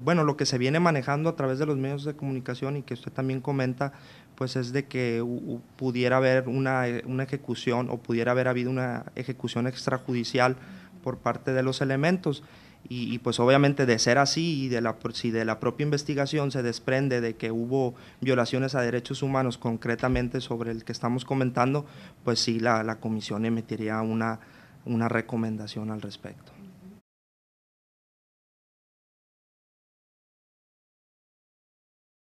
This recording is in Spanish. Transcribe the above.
bueno, lo que se viene manejando a través de los medios de comunicación y que usted también comenta, pues es de que pudiera haber una, ejecución o pudiera haber habido una ejecución extrajudicial por parte de los elementos. Y, pues obviamente de ser así y de la, si de la propia investigación se desprende de que hubo violaciones a derechos humanos concretamente sobre el que estamos comentando, pues sí, la, comisión emitiría una recomendación al respecto.